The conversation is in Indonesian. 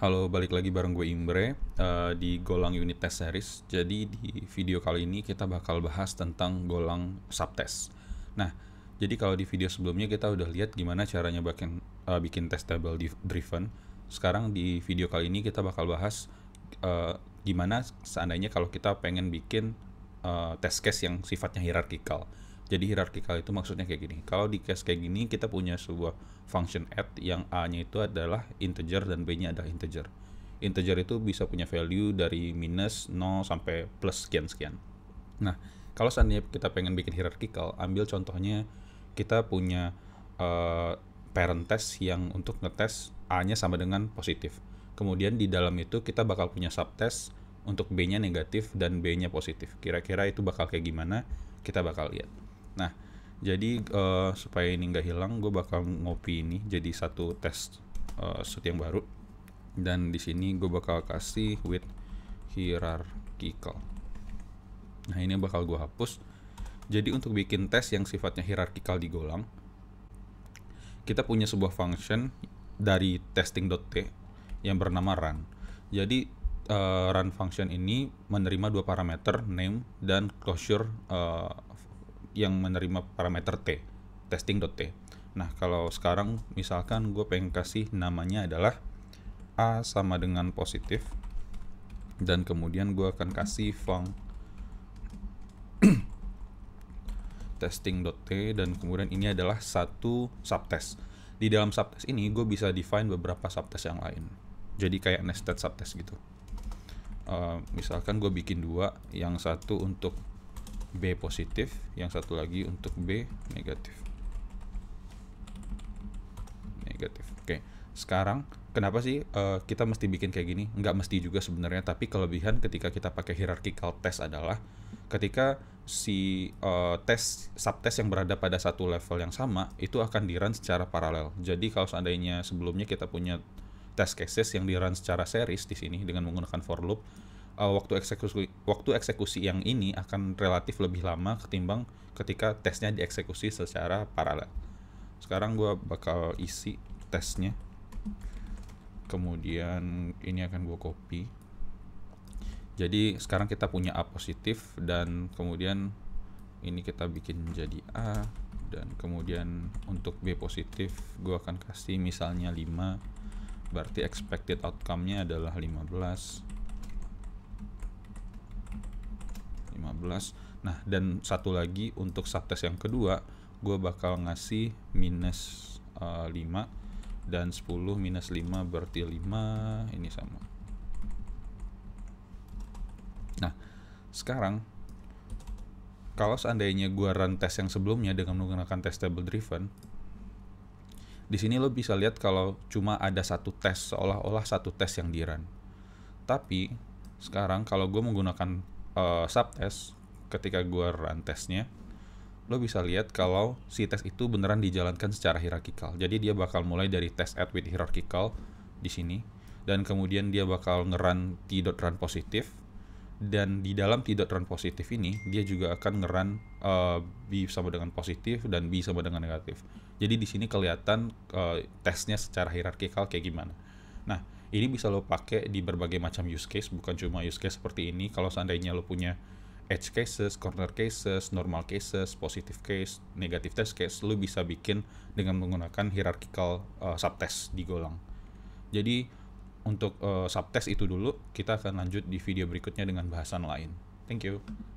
Halo, balik lagi bareng gue Imbre uh, eh, di Golang Unit Test Series. Jadi di video kali ini kita bakal bahas tentang Golang Subtest. Nah, jadi kalau di video sebelumnya kita udah lihat gimana caranya eh, bikin uh, bikin table driven. Sekarang di video kali ini kita bakal bahas uh, gimana seandainya kalau kita pengen bikin uh, test case yang sifatnya hierarkikal. Jadi hierarkikal itu maksudnya kayak gini. Kalau di case kayak gini kita punya sebuah function add yang A-nya itu adalah integer dan B-nya adalah integer. Integer itu bisa punya value dari minus 0 sampai plus sekian-sekian. Nah, kalau seandainya kita pengen bikin hierarkikal, ambil contohnya kita punya uh, parent test yang untuk ngetes A-nya sama dengan positif. Kemudian di dalam itu kita bakal punya subtest untuk B-nya negatif dan B-nya positif. Kira-kira itu bakal kayak gimana? Kita bakal lihat. Nah, jadi uh, supaya ini nggak hilang, gue bakal ngopi ini jadi satu tes uh, yang baru. Dan di sini gue bakal kasih with hierarchical. Nah, ini bakal gue hapus. Jadi untuk bikin tes yang sifatnya hierarchical di Golang, kita punya sebuah function dari testing.t yang bernama run. Jadi uh, run function ini menerima dua parameter name dan closure uh, yang menerima parameter T, testing.t. Nah, kalau sekarang misalkan gue pengen kasih namanya adalah A sama dengan positif, dan kemudian gue akan kasih func testing.t, dan kemudian ini adalah satu subtest. Di dalam subtest ini, gue bisa define beberapa subtest yang lain. Jadi kayak nested subtest gitu. Uh, misalkan gue bikin dua, yang satu untuk B positif, yang satu lagi untuk B negatif. Negatif. Oke. Sekarang kenapa sih uh, kita mesti bikin kayak gini? Nggak mesti juga sebenarnya, tapi kelebihan ketika kita pakai hierarchical test adalah ketika si uh, tes subtest yang berada pada satu level yang sama itu akan run secara paralel. Jadi kalau seandainya sebelumnya kita punya test cases yang run secara series di sini dengan menggunakan for loop, uh, waktu eksekusi waktu eksekusi yang ini akan relatif lebih lama ketimbang ketika tesnya dieksekusi secara paralel. Sekarang gue bakal isi tesnya. Kemudian ini akan gue copy. Jadi sekarang kita punya A positif dan kemudian ini kita bikin jadi A dan kemudian untuk B positif gue akan kasih misalnya 5 berarti expected outcome-nya adalah 15 15. Nah, dan satu lagi untuk subtest yang kedua, gue bakal ngasih minus uh, eh, 5 dan 10 minus 5 berarti 5 ini sama. Nah, sekarang kalau seandainya gue run tes yang sebelumnya dengan menggunakan test table driven, di sini lo bisa lihat kalau cuma ada satu tes seolah-olah satu tes yang di run. Tapi sekarang kalau gue menggunakan uh, eh, subtest ketika gua run testnya lo bisa lihat kalau si test itu beneran dijalankan secara hierarkikal. Jadi dia bakal mulai dari test at with hierarchical di sini dan kemudian dia bakal ngeran t.run positif dan di dalam t.run positif ini dia juga akan ngeran uh, eh, b sama dengan positif dan b sama dengan negatif. Jadi di sini kelihatan uh, eh, tesnya secara hierarkikal kayak gimana. Nah, ini bisa lo pakai di berbagai macam use case bukan cuma use case seperti ini kalau seandainya lo punya edge cases, corner cases, normal cases, positive case, negative test case, lo bisa bikin dengan menggunakan hierarchical uh, subtest di Golang. Jadi untuk uh, subtest itu dulu, kita akan lanjut di video berikutnya dengan bahasan lain. Thank you.